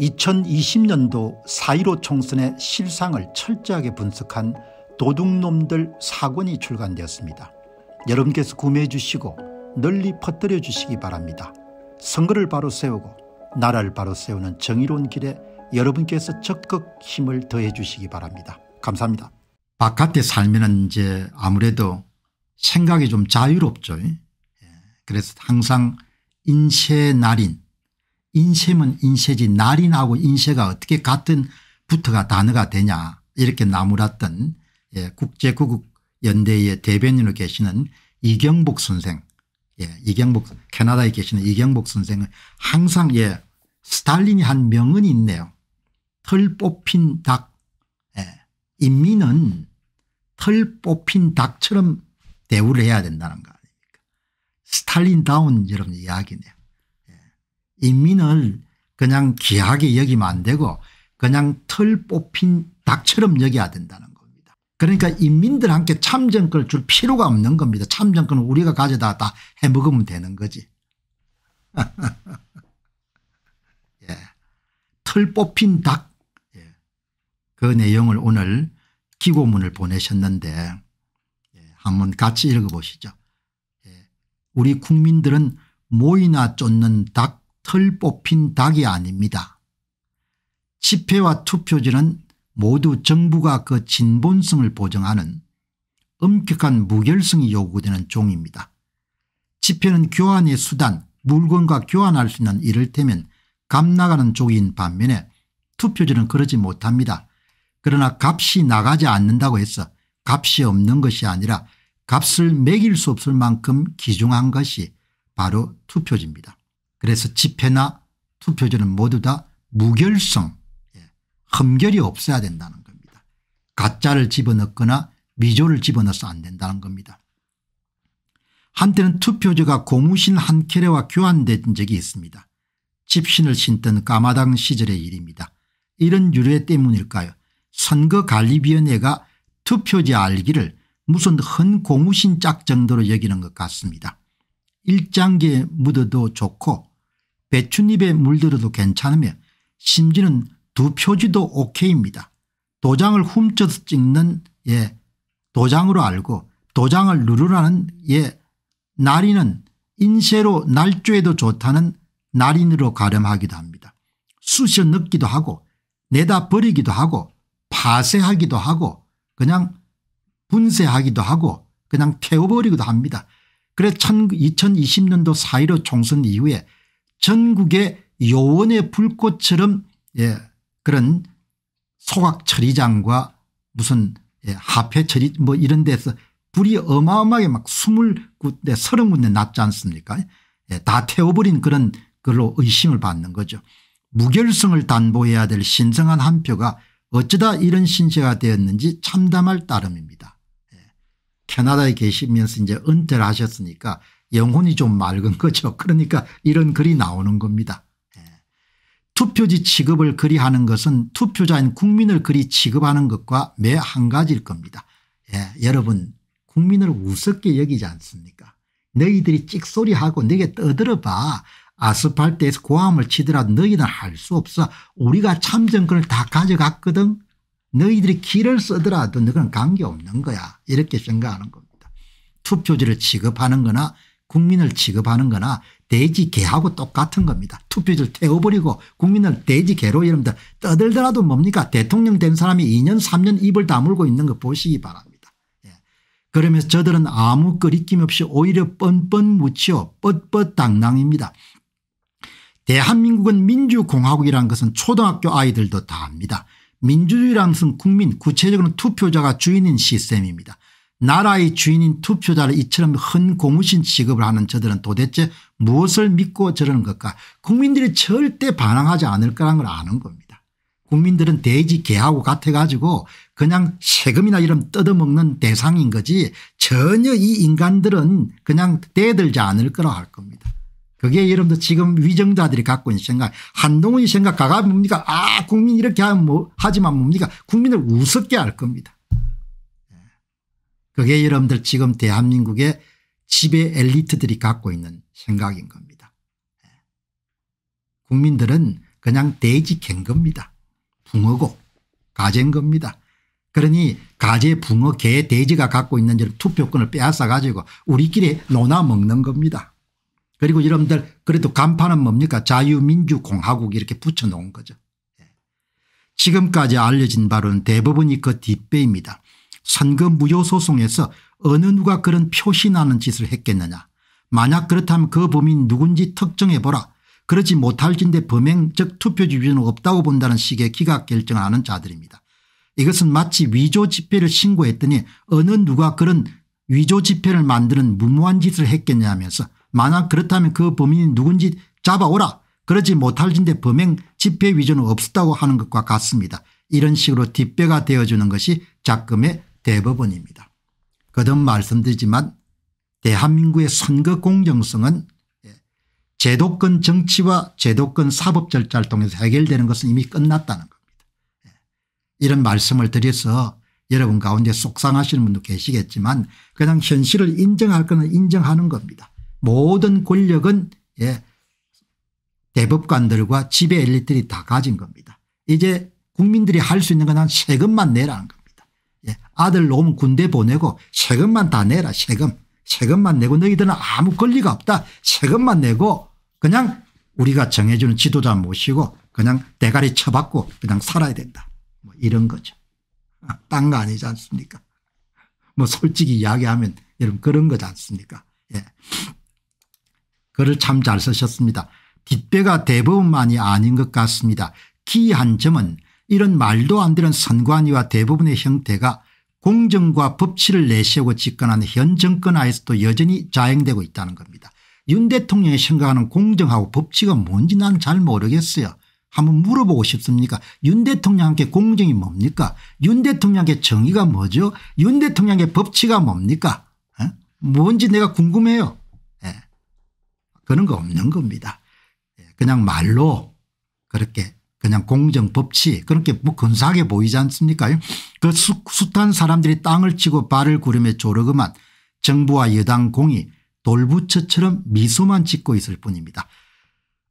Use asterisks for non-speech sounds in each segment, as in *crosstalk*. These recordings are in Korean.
2020년도 4.15 총선의 실상을 철저하게 분석한 도둑놈들 사권이 출간되었습니다. 여러분께서 구매해 주시고 널리 퍼뜨려 주시기 바랍니다. 선거를 바로 세우고 나라를 바로 세우는 정의로운 길에 여러분께서 적극 힘을 더해 주시기 바랍니다. 감사합니다. 바깥에 살면 이제 아무래도 생각이 좀 자유롭죠. 예. 그래서 항상 인쇄 날인 인쇄은 인쇄지 날인하고 인쇄가 어떻게 같은 부터가 단어가 되냐 이렇게 나무랐던 예, 국제구국연대의 대변인으로 계시는 이경복 선생 예, 이경복 캐나다에 계시는 이경복 선생은 항상 예, 스탈린이 한 명언이 있네요. 털 뽑힌 닭 예, 인민은 털 뽑힌 닭처럼 대우를 해야 된다는 거 아닙니까 스탈린다운 이런 이야기네요. 인민을 그냥 귀하게 여기면 안 되고 그냥 털 뽑힌 닭처럼 여겨야 된다는 겁니다. 그러니까 인민들한테 참정권을 줄 필요가 없는 겁니다. 참정권은 우리가 가져다 다 해먹으면 되는 거지. *laughs* 예. 털 뽑힌 닭. 예. 그 내용을 오늘 기고문을 보내셨는데 예. 한번 같이 읽어보시죠. 예. 우리 국민들은 모이나 쫓는 닭털 뽑힌 닭이 아닙니다. 집회와 투표지는 모두 정부가 그 진본성을 보증하는 엄격한 무결성이 요구되는 종입니다. 집회는 교환의 수단 물건과 교환할 수 있는 이를테면 값나가는 쪽인 반면에 투표지는 그러지 못합니다. 그러나 값이 나가지 않는다고 해서 값이 없는 것이 아니라 값을 매길 수 없을 만큼 기중한 것이 바로 투표지입니다. 그래서 집회나 투표제는 모두 다 무결성 예, 흠결이 없어야 된다는 겁니다. 가짜를 집어넣거나 미조를 집어넣어서 안 된다는 겁니다. 한때는 투표제가 고무신 한 캐레와 교환된 적이 있습니다. 집신을 신던 까마당 시절의 일입니다. 이런 유래 때문일까요 선거관리위원회가 투표제 알기를 무슨 헌 고무신 짝 정도로 여기는 것 같습니다. 일장기에 묻어도 좋고 배춧잎에 물들어도 괜찮으며 심지는 두 표지도 오케이입니다. 도장을 훔쳐서 찍는 예 도장으로 알고 도장을 누르라는 예 날인은 인쇄로 날조에도 좋다는 날인으로 가름하기도 합니다. 쑤셔 넣기도 하고 내다 버리기도 하고 파쇄하기도 하고 그냥 분쇄하기도 하고 그냥 태워버리기도 합니다. 그래 2020년도 4.15 총선 이후에 전국의 요원의 불꽃처럼 예, 그런 소각처리장과 무슨 예, 하폐처리 뭐 이런 데서 불이 어마어마하게 막 29대 30군데 났지 않습니까 예, 다 태워버린 그런 걸로 의심을 받는 거죠. 무결성을 담보해야 될 신성한 한 표가 어쩌다 이런 신세가 되었는지 참담할 따름입니다. 캐나다에 계시면서 이제 은퇴를 하셨으니까 영혼이 좀 맑은 *laughs* 거죠. 그러니까 이런 글이 나오는 겁니다. 예. 투표지 취급을 그리하는 것은 투표자인 국민을 그리 취급하는 것과 매 한 가지일 겁니다. 예. 여러분 국민을 우습게 여기지 않습니까 너희들이 찍소리하고 너게 떠들어봐 아스팔트에서 고함을 치더라도 너희는 할 수 없어 우리가 참정권을 다 가져갔거든 너희들이 길을 쓰더라도 너는 관계없는 거야 이렇게 생각하는 겁니다. 투표지를 취급하는 거나 국민을 취급하는 거나 돼지 개하고 똑같은 겁니다. 투표지를 태워버리고 국민을 돼지 개로 여러분들 떠들더라도 뭡니까 대통령 된 사람이 2년 3년 입을 다물고 있는 거 보시기 바랍니다. 예. 그러면서 저들은 아무 거리낌 없이 오히려 뻔뻔 무치어 뻣뻣당당입니다. 대한민국은 민주공화국이라는 것은 초등학교 아이들도 다 압니다. 민주주의란것은 국민 구체적으로 투표자가 주인인 시스템입니다. 나라의 주인인 투표자를 이처럼 흔 고무신 취급을 하는 저들은 도대체 무엇을 믿고 저러는 것까 국민들이 절대 반항하지 않을 거라는 걸 아는 겁니다. 국민들은 돼지 개하고 같아가지고 그냥 세금이나 이런 뜯어먹는 대상인 거지 전혀 이 인간들은 그냥 대들지 않을 거라 고할 겁니다. 그게 여러분들 지금 위정자들이 갖고 있는 생각 한동훈이 생각가가 뭡니까 아 국민 이렇게 하면 뭐 하지만 뭡니까 국민을 우습게 할 겁니다. 그게 여러분들 지금 대한민국의 지배 엘리트들이 갖고 있는 생각인 겁니다. 국민들은 그냥 돼지 캔 겁니다. 붕어고 가재인 겁니다. 그러니 가재 붕어 개 돼지가 갖고 있는 투표권을 빼앗아 가지고 우리끼리 논아 먹는 겁니다. 그리고 여러분들 그래도 간판은 뭡니까 자유민주공화국 이렇게 붙여놓은 거죠. 예. 지금까지 알려진 바로는 대법원이 그 뒷배입니다. 선거 무효 소송에서 어느 누가 그런 표시나는 짓을 했겠느냐. 만약 그렇다면 그 범인 누군지 특정해보라. 그러지 못할진데 범행적 투표지 위는 없다고 본다는 식의 기각 결정하는 자들입니다. 이것은 마치 위조 집회를 신고했더니 어느 누가 그런 위조 집회를 만드는 무모한 짓을 했겠냐면서 하 만약 그렇다면 그 범인이 누군지 잡아오라 그러지 못할진데 범행 집회 위조는 없었다고 하는 것과 같습니다. 이런 식으로 뒷배가 되어주는 것이 작금의 대법원입니다. 거듭 말씀드리지만 대한민국의 선거 공정성은 예, 제도권 정치와 제도권 사법 절차를 통해서 해결되는 것은 이미 끝났다는 겁니다. 예, 이런 말씀을 드려서 여러분 가운데 속상하시는 분도 계시겠지만 그냥 현실을 인정할 것은 인정하는 겁니다. 모든 권력은 예, 대법관들과 지배 엘리트들이 다 가진 겁니다. 이제 국민들이 할 수 있는 건한 세금만 내라는 겁니다. 예, 아들 놓 군대 보내고 세금만 다 내라 세금. 세금만 내고 너희들은 아무 권리가 없다. 세금만 내고 그냥 우리가 정해주는 지도자 모시고 그냥 대가리 쳐받고 그냥 살아야 된다. 뭐 이런 거죠. 아, 딴거 아니지 않습니까 뭐 솔직히 이야기하면 여러분 그런 거지 않습니까 예. 글을 참 잘 쓰셨습니다. 뒷배가 대부분만이 아닌 것 같습니다. 기이한 점은 이런 말도 안 되는 선관위와 대부분의 형태가 공정과 법치를 내세우고 집권하는현 정권 하에서도 여전히 자행되고 있다는 겁니다. 윤 대통령이 생각하는 공정하고 법치가 뭔지 나는 잘 모르겠어요. 한번 물어보고 싶습니까 윤대통령한테 공정이 뭡니까 윤 대통령께 정의가 뭐죠 윤대통령의 법치가 뭡니까 에? 뭔지 내가 궁금해요. 그런 거 없는 겁니다. 예, 그냥 말로 그렇게 그냥 공정 법치 그렇게 뭐 근사하게 보이지 않습니까 그 숱한 사람들이 땅을 치고 발을 구름에 조르그만 정부와 여당 공이 돌부처처럼 미소만 짓고 있을 뿐입니다.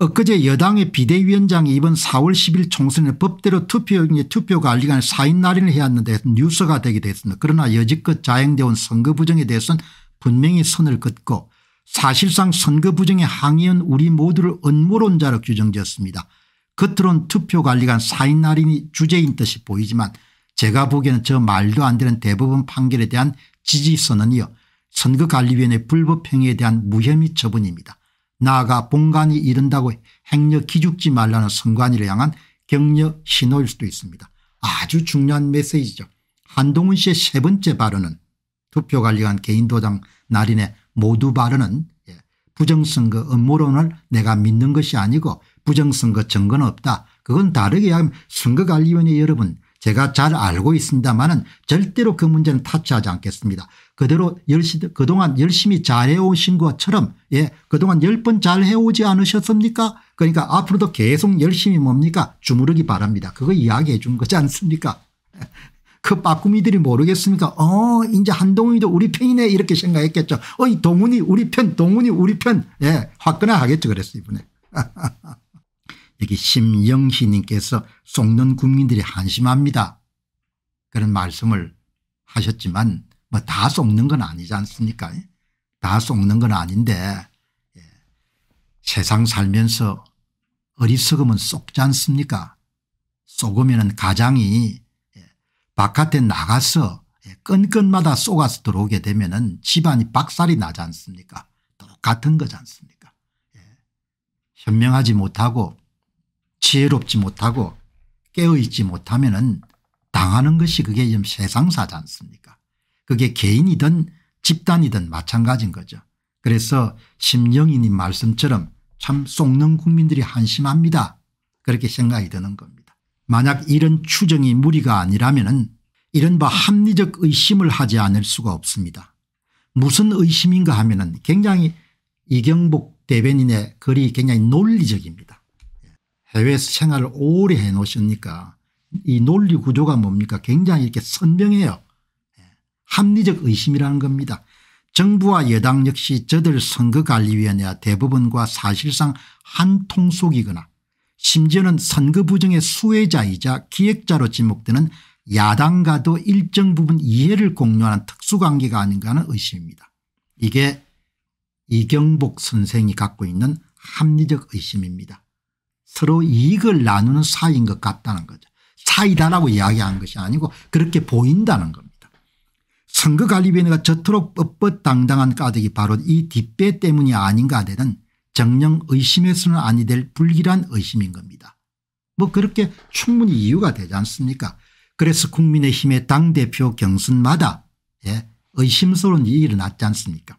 엊그제 여당의 비대위원장이 이번 4월 10일 총선에 법대로 투표, 투표 관리관 4인 날인을 해왔는데 뉴스가 되게됐습니다 그러나 여지껏 자행되어 온 선거 부정에 대해서는 분명히 선을 긋고 사실상 선거 부정에항의한 우리 모두를 음모론자로 규정지었습니다. 겉으론 투표관리관 사인 날인이 주제인 듯이 보이지만 제가 보기에는 저 말도 안 되는 대법원 판결에 대한 지지선언이요 선거관리위원회 불법행위에 대한 무혐의 처분입니다. 나아가 본관이 이른다고 행려 기죽지 말라는 선관위를 향한 격려 신호일 수도 있습니다. 아주 중요한 메시지죠. 한동훈 씨의 세 번째 발언은 투표관리관 개인도장 날인에 모두 바르는 예, 부정선거 음모론을 내가 믿는 것이 아니고 부정선거 증거는 없다. 그건 다르게 하면 선거관리위원회 여러분 제가 잘 알고 있습니다만은 절대로 그 문제는 타치하지 않겠습니다. 그대로 열시, 그동안 열심히 잘해오신 것처럼 예 그동안 열 번 잘해오지 않으셨습니까 그러니까 앞으로도 계속 열심히 뭡니까 주무르기 바랍니다. 그거 이야기해 준 거지 않습니까 그 빠꾸미들이 모르겠습니까 어 이제 한동훈이도 우리 편이네 이렇게 생각했겠죠 어이 동훈이 우리 편 동훈이 우리 편예 화끈하 겠죠 그랬어 이번에 *laughs* 여기 심영희 님께서 속는 국민들이 한심합니다 그런 말씀을 하셨지만 뭐 다 속는 건 아니지 않습니까 예? 다 속는 건 아닌데 예. 세상 살면서 어리석음은 속지 않습니까 속으면 가장이 바깥에 나가서 예, 끈끈마다 쏘가서 들어오게 되면 은 집안이 박살이 나지 않습니까 똑같은 거지 않습니까 예. 현명하지 못하고 지혜롭지 못하고 깨어있지 못하면 은 당하는 것이 그게 지금 세상사지 않습니까 그게 개인이든 집단이든 마찬가지인 거죠 그래서 심령이님 말씀처럼 참 속는 국민들이 한심합니다 그렇게 생각이 드는 겁니다 만약 이런 추정이 무리가 아니라면 이른바 합리적 의심을 하지 않을 수가 없습니다. 무슨 의심인가 하면 굉장히 이경복 대변인의 글이 굉장히 논리적입니다. 해외에서 생활을 오래 해놓으시니까 이 논리 구조가 뭡니까 굉장히 이렇게 선명해요. 예. 합리적 의심이라는 겁니다. 정부와 여당 역시 저들 선거관리위원회와 대법원과 사실상 한 통속이거나 심지어는 선거 부정의 수혜자이자 기획자로 지목되는 야당과도 일정 부분 이해를 공유하는 특수관계가 아닌가 하는 의심입니다. 이게 이경복 선생이 갖고 있는 합리적 의심입니다. 서로 이익을 나누는 사이인 것 같다는 거죠. 사이다라고 이야기한 것이 아니고 그렇게 보인다는 겁니다. 선거관리위원회가 저토록 뻣뻣당당한 까닭이 바로 이 뒷배 때문이 아닌가 되는 정령 의심해서는 아니 될 불길한 의심인 겁니다. 뭐 그렇게 충분히 이유가 되지 않습니까 그래서 국민의힘의 당대표 경선마다 예, 의심스러운 일이 일어났지 않습니까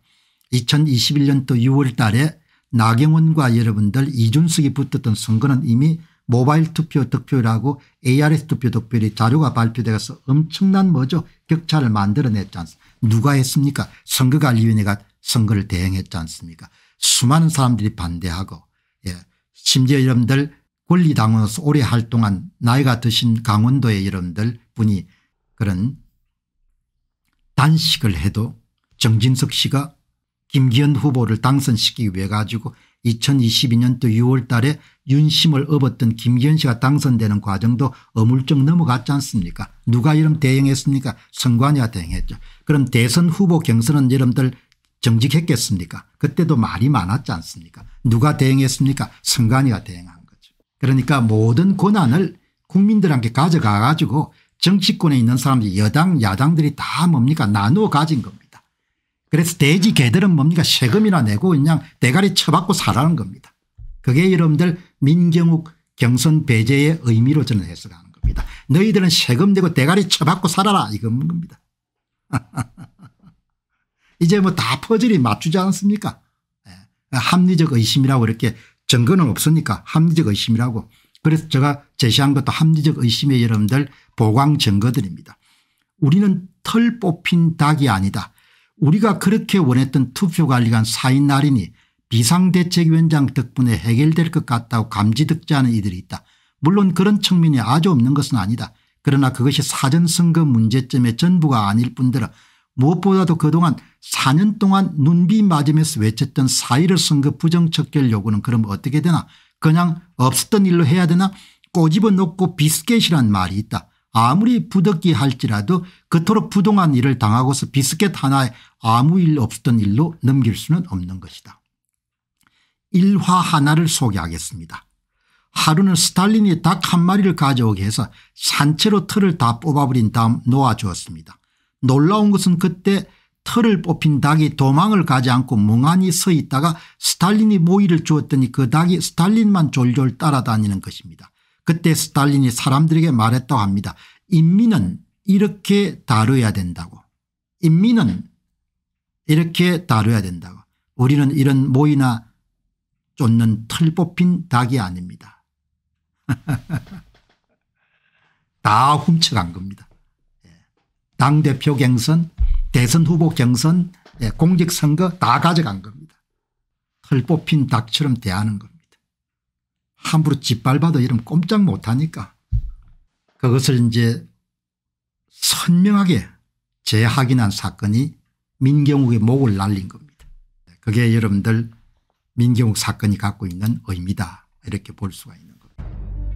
2021년도 6월 달에 나경원과 여러분들 이준석이 붙었던 선거는 이미 모바일 투표 득표율고 ARS 투표 득표율이 자료가 발표돼서 엄청난 뭐죠 격차를 만들어냈지 않습니까 누가 했습니까 선거관리위원회가 선거를 대행했지 않습니까 수많은 사람들이 반대하고 예. 심지어 여러분들 권리당원으로서 오래 활동한 나이가 드신 강원도의 여러분들 분이 그런 단식을 해도 정진석 씨가 김기현 후보를 당선시키기 위해 가지고 2022년도 6월 달에 윤심을 업었던 김기현 씨가 당선되는 과정도 어물쩍 넘어갔지 않습니까 누가 이런대응했습니까 선관위가 대응했죠 그럼 대선 후보 경선은 여러분들 정직했겠습니까 그때도 말이 많았지 않습니까 누가 대행했습니까 선관위가 대행한 거죠. 그러니까 모든 권한을 국민들한테 가져가 가지고 정치권에 있는 사람들 이 여당 야당들이 다 뭡니까 나누어 가진 겁니다. 그래서 돼지 개들은 뭡니까 세금이나 내고 그냥 대가리 쳐받고 살라는 겁니다. 그게 여러분들 민경욱 경선 배제의 의미로 저는 해석하는 겁니다. 너희들은 세금 내고 대가리 쳐받고 살아라 이 겁니다. *laughs* 이제 뭐 다 퍼즐이 맞추지 않습니까 예. 합리적 의심이라고 이렇게 증거는 없으니까 합리적 의심이라고 그래서 제가 제시한 것도 합리적 의심의 여러분들 보강 증거들입니다. 우리는 털 뽑힌 닭이 아니다. 우리가 그렇게 원했던 투표관리관 사인 날인이 비상대책위원장 덕분에 해결될 것 같다고 감지덕지 않은 이들이 있다. 물론 그런 측면이 아주 없는 것은 아니다. 그러나 그것이 사전선거 문제점의 전부가 아닐 뿐더러 무엇보다도 그동안 4년 동안 눈비 맞으면서 외쳤던 사의를 선거 부정척결 요구는 그럼 어떻게 되나 그냥 없었던 일로 해야 되나 꼬집어 놓고 비스켓이란 말이 있다. 아무리 부득이 할지라도 그토록 부동한 일을 당하고서 비스켓 하나에 아무 일 없었던 일로 넘길 수는 없는 것이다. 일화 하나를 소개하겠습니다. 하루는 스탈린이 닭 한 마리를 가져오게 해서 산채로 털을 다 뽑아버린 다음 놓아주었습니다. 놀라운 것은 그때 털을 뽑힌 닭이 도망을 가지 않고 멍하니 서 있다가 스탈린이 모이를 주었더니 그 닭이 스탈린만 졸졸 따라다니는 것입니다. 그때 스탈린이 사람들에게 말했다고 합니다. 인민은 이렇게 다뤄야 된다고. 인민은 이렇게 다뤄야 된다고. 우리는 이런 모이나 쫓는 털 뽑힌 닭이 아닙니다. *laughs* 다 훔쳐간 겁니다. 당대표 경선 대선 후보 경선 예, 공직선거 다 가져간 겁니다. 털 뽑힌 닭처럼 대하는 겁니다. 함부로 짓밟아도 이러면 꼼짝 못하니까 그것을 이제 선명하게 재확인한 사건이 민경욱의 목을 날린 겁니다. 그게 여러분들 민경욱 사건이 갖고 있는 의미다 이렇게 볼 수가 있는